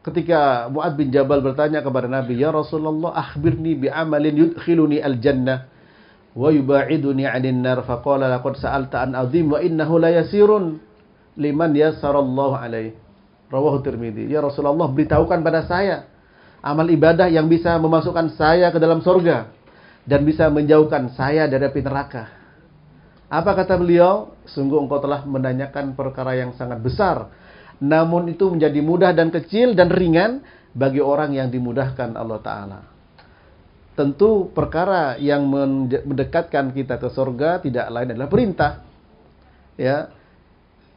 ketika Mu'ad bin Jabal bertanya kepada Nabi, "Ya Rasulullah, akhbirni bi amalin yudkhiluni al-jannah wa yubaiduni nar." Faqala laqad sa'alta an 'azim wa innahu la yasirun liman yassarallahu alaih. Rawahu Tirmidzi. Ya Rasulullah, beritahukan pada saya amal ibadah yang bisa memasukkan saya ke dalam surga dan bisa menjauhkan saya dari api neraka. Apa kata beliau? Sungguh engkau telah menanyakan perkara yang sangat besar namun itu menjadi mudah dan kecil dan ringan bagi orang yang dimudahkan Allah Ta'ala. Tentu perkara yang mendekatkan kita ke sorga tidak lain adalah perintah. ya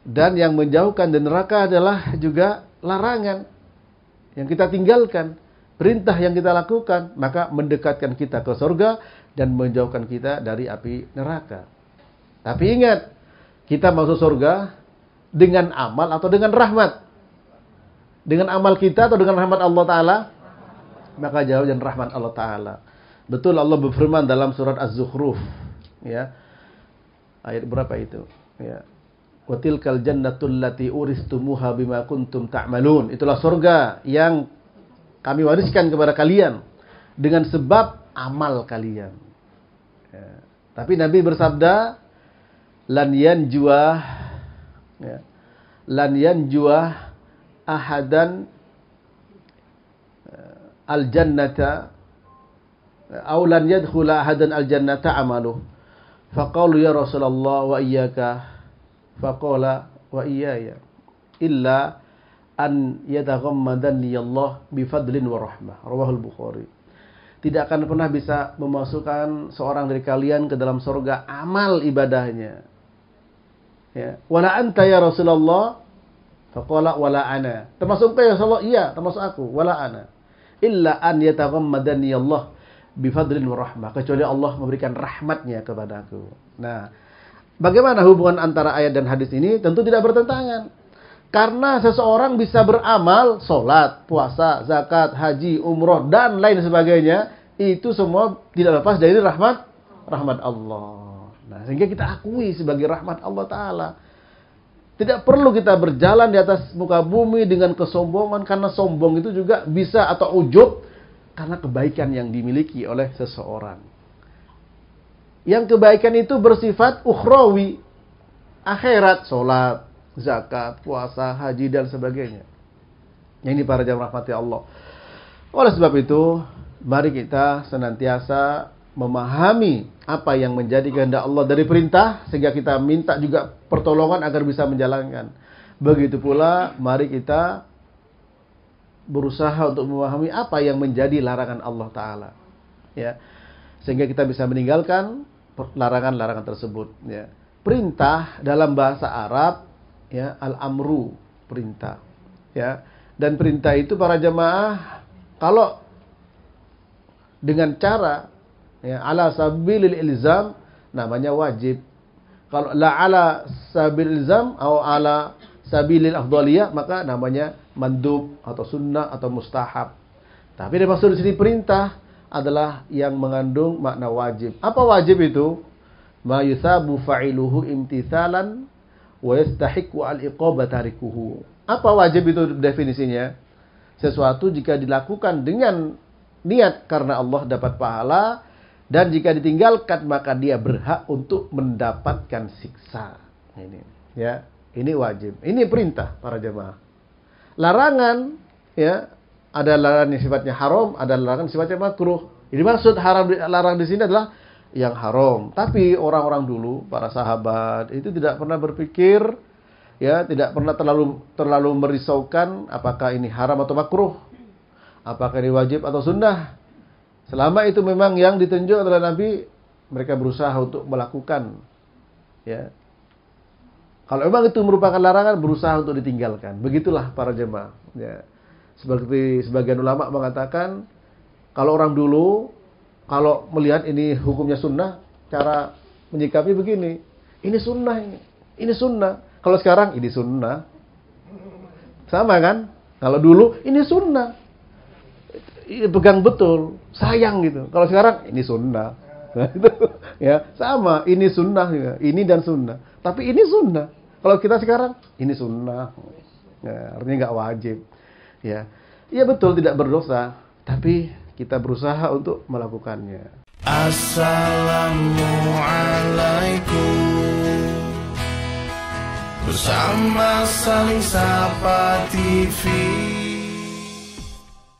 Dan yang menjauhkan dan neraka adalah juga larangan yang kita tinggalkan. Perintah yang kita lakukan, maka mendekatkan kita ke sorga dan menjauhkan kita dari api neraka. Tapi ingat, kita masuk sorga dengan amal atau dengan rahmat? Dengan amal kita atau dengan rahmat Allah Ta'ala? Maka jawab dengan rahmat Allah Ta'ala. Betul Allah berfirman dalam surat Az-Zukhruf. Ya. Ayat berapa itu? Ya. Wa tilkal jannatul lati uristumuha bima kuntum Itulah surga yang kami wariskan kepada kalian dengan sebab amal kalian. Ya. Tapi Nabi bersabda, lan yanjua ya. lan yanjua ahadan eh, al jannata eh, aw lan yadkhul ahadan al jannata amalu faqalu ya rasulullah wa iyyaka faqala wa iyaya illa an yataghammadani Allah bifadlin wa rahmah rawahul bukhari tidak akan pernah bisa memasukkan seorang dari kalian ke dalam surga amal ibadahnya Ya. Wala anta ya Rasulullah. Faqala wala ana. Termasuk engkau ya Rasulullah? Iya, termasuk aku. Wala ana. Illa an yataghammadani Allah bifadlin wa rahmah. Kecuali Allah memberikan rahmatnya kepada aku. Nah, bagaimana hubungan antara ayat dan hadis ini? Tentu tidak bertentangan. Karena seseorang bisa beramal, sholat, puasa, zakat, haji, umroh, dan lain sebagainya. Itu semua tidak lepas dari rahmat rahmat Allah. Nah, sehingga kita akui sebagai rahmat Allah Ta'ala. Tidak perlu kita berjalan di atas muka bumi dengan kesombongan, karena sombong itu juga bisa atau ujub karena kebaikan yang dimiliki oleh seseorang. Yang kebaikan itu bersifat ukhrawi, akhirat, sholat, zakat, puasa, haji, dan sebagainya. Yang ini para jam rahmati Allah. Oleh sebab itu, mari kita senantiasa memahami apa yang menjadi kehendak Allah dari perintah sehingga kita minta juga pertolongan agar bisa menjalankan. Begitu pula mari kita berusaha untuk memahami apa yang menjadi larangan Allah taala. Ya. Sehingga kita bisa meninggalkan larangan-larangan tersebut, ya. Perintah dalam bahasa Arab ya al-amru, perintah. Ya. Dan perintah itu para jemaah kalau dengan cara ya, ala sabilil ilzam namanya wajib. Kalau la ala sabilil ilzam atau ala sabilil afdaliyah maka namanya mandub atau sunnah atau mustahab. Tapi yang maksud di sini perintah adalah yang mengandung makna wajib. Apa wajib itu? Ma yusabu fa'iluhu imtithalan wa yastahiqqu al-iqaba tarikuhu. Apa wajib itu definisinya? Sesuatu jika dilakukan dengan niat karena Allah dapat pahala dan jika ditinggalkan maka dia berhak untuk mendapatkan siksa. Ini ya, ini wajib. Ini perintah para jemaah. Larangan ya, ada larangan yang sifatnya haram, ada larangan yang sifatnya makruh. ini maksud haram larang di sini adalah yang haram. Tapi orang-orang dulu, para sahabat itu tidak pernah berpikir ya, tidak pernah terlalu terlalu merisaukan apakah ini haram atau makruh. Apakah ini wajib atau sunnah? Selama itu memang yang ditunjuk adalah Nabi, mereka berusaha untuk melakukan. Ya. Kalau memang itu merupakan larangan, berusaha untuk ditinggalkan. Begitulah para jemaah. Ya. Seperti sebagian ulama mengatakan, kalau orang dulu, kalau melihat ini hukumnya sunnah, cara menyikapi begini. Ini sunnah ini. Ini sunnah. Kalau sekarang, ini sunnah. Sama kan? Kalau dulu, ini sunnah. Iya, pegang betul, sayang gitu. Kalau sekarang ini sunnah, nah, ya sama ini sunnah ya. ini dan sunnah. Tapi ini sunnah. Kalau kita sekarang ini sunnah, ya, artinya nggak wajib. Ya, iya betul tidak berdosa, tapi kita berusaha untuk melakukannya. Assalamualaikum bersama saling sapa TV.